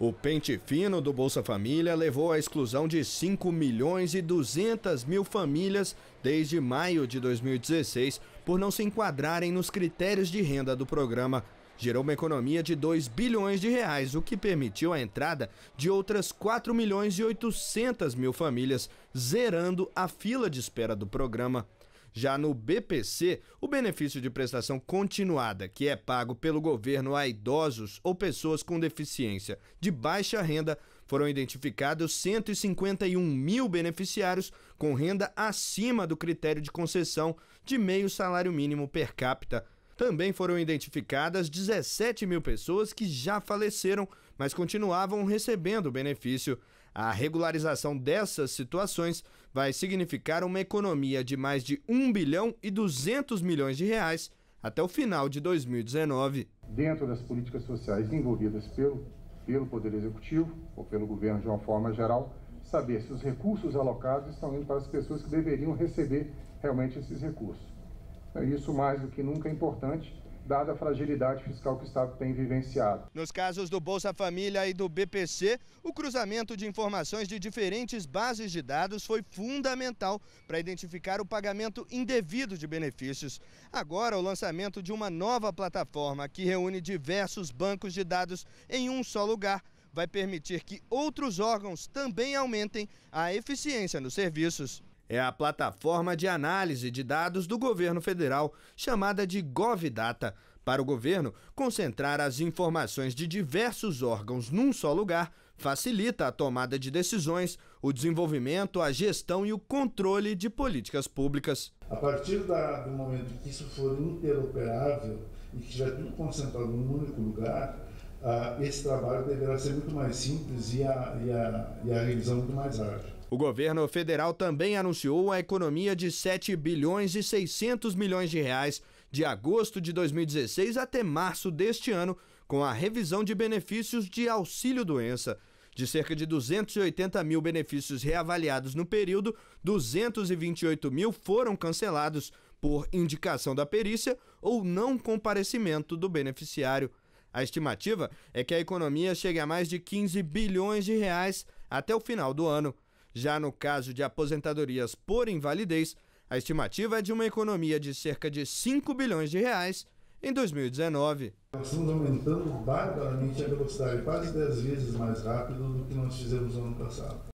O pente fino do Bolsa Família levou à exclusão de 5 milhões e 200 mil famílias desde maio de 2016 por não se enquadrarem nos critérios de renda do programa. Gerou uma economia de 2 bilhões de reais, o que permitiu a entrada de outras 4 milhões e 800 mil famílias, zerando a fila de espera do programa. Já no BPC, o benefício de prestação continuada, que é pago pelo governo a idosos ou pessoas com deficiência de baixa renda, foram identificados 151 mil beneficiários com renda acima do critério de concessão de meio salário mínimo per capita. Também foram identificadas 17 mil pessoas que já faleceram, mas continuavam recebendo o benefício. A regularização dessas situações vai significar uma economia de mais de 1 bilhão e 200 milhões de reais até o final de 2019. Dentro das políticas sociais envolvidas pelo, pelo Poder Executivo, ou pelo governo de uma forma geral, saber se os recursos alocados estão indo para as pessoas que deveriam receber realmente esses recursos. Isso, mais do que nunca, é importante dada a fragilidade fiscal que o Estado tem vivenciado. Nos casos do Bolsa Família e do BPC, o cruzamento de informações de diferentes bases de dados foi fundamental para identificar o pagamento indevido de benefícios. Agora, o lançamento de uma nova plataforma que reúne diversos bancos de dados em um só lugar vai permitir que outros órgãos também aumentem a eficiência nos serviços é a plataforma de análise de dados do governo federal, chamada de GovData, para o governo, concentrar as informações de diversos órgãos num só lugar facilita a tomada de decisões, o desenvolvimento, a gestão e o controle de políticas públicas. A partir da, do momento que isso for interoperável e que já é tudo concentrado num único lugar, uh, esse trabalho deverá ser muito mais simples e a, e a, e a revisão muito mais ágil. O governo federal também anunciou a economia de 7 bilhões e 600 milhões de reais de agosto de 2016 até março deste ano, com a revisão de benefícios de auxílio doença. De cerca de 280 mil benefícios reavaliados no período, 228 mil foram cancelados por indicação da perícia ou não comparecimento do beneficiário. A estimativa é que a economia chegue a mais de 15 bilhões de reais até o final do ano. Já no caso de aposentadorias por invalidez, a estimativa é de uma economia de cerca de 5 bilhões de reais em 2019. Nós estamos aumentando barbaramente a velocidade, quase 10 vezes mais rápido do que nós fizemos no ano passado.